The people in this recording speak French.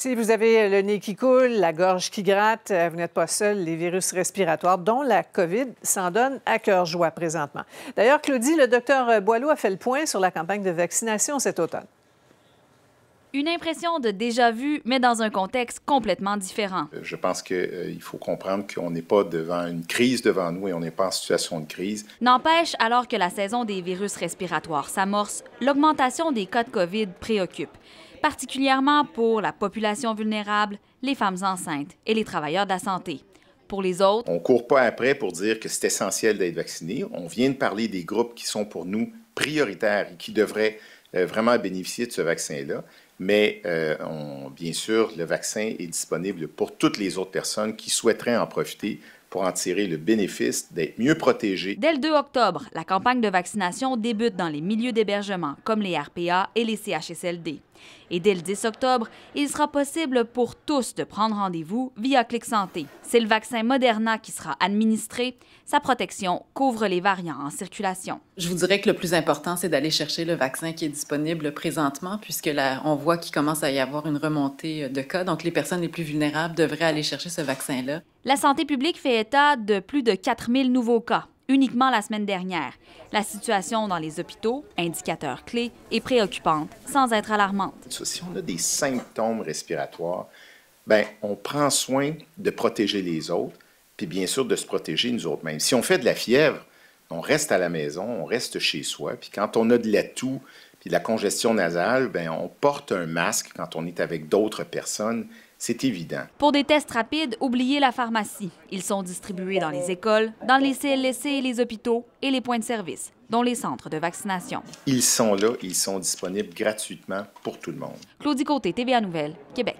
Si vous avez le nez qui coule, la gorge qui gratte, euh, vous n'êtes pas seul, les virus respiratoires, dont la COVID, s'en donnent à cœur joie présentement. D'ailleurs, Claudie, le docteur Boileau a fait le point sur la campagne de vaccination cet automne. Une impression de déjà-vu, mais dans un contexte complètement différent. Euh, je pense qu'il euh, faut comprendre qu'on n'est pas devant une crise devant nous et on n'est pas en situation de crise. N'empêche, alors que la saison des virus respiratoires s'amorce, l'augmentation des cas de COVID préoccupe particulièrement pour la population vulnérable, les femmes enceintes et les travailleurs de la santé. Pour les autres, on ne court pas après pour dire que c'est essentiel d'être vacciné. On vient de parler des groupes qui sont pour nous prioritaires et qui devraient euh, vraiment bénéficier de ce vaccin-là. Mais euh, bien sûr, le vaccin est disponible pour toutes les autres personnes qui souhaiteraient en profiter pour en tirer le bénéfice d'être mieux protégées. Dès le 2 octobre, la campagne de vaccination débute dans les milieux d'hébergement comme les RPA et les CHSLD. Et dès le 10 octobre, il sera possible pour tous de prendre rendez-vous via Clic Santé. C'est le vaccin Moderna qui sera administré. Sa protection couvre les variants en circulation. Je vous dirais que le plus important, c'est d'aller chercher le vaccin qui est disponible présentement, puisque on voit qu'il commence à y avoir une remontée euh, de cas. Donc, les personnes les plus vulnérables devraient aller chercher ce vaccin-là. La santé publique fait état de plus de 4000 nouveaux cas uniquement la semaine dernière. La situation dans les hôpitaux, indicateur clé, est préoccupante, sans être alarmante. Si on a des symptômes respiratoires, ben on prend soin de protéger les autres, puis bien sûr de se protéger nous autres mêmes. Si on fait de la fièvre, on reste à la maison, on reste chez soi, puis quand on a de la toux, puis de la congestion nasale, ben on porte un masque quand on est avec d'autres personnes c'est évident. Pour des tests rapides, oubliez la pharmacie. Ils sont distribués dans les écoles, dans les CLSC et les hôpitaux et les points de service dont les centres de vaccination. Ils sont là, ils sont disponibles gratuitement pour tout le monde. Claudie Côté, TVA Nouvelles, Québec.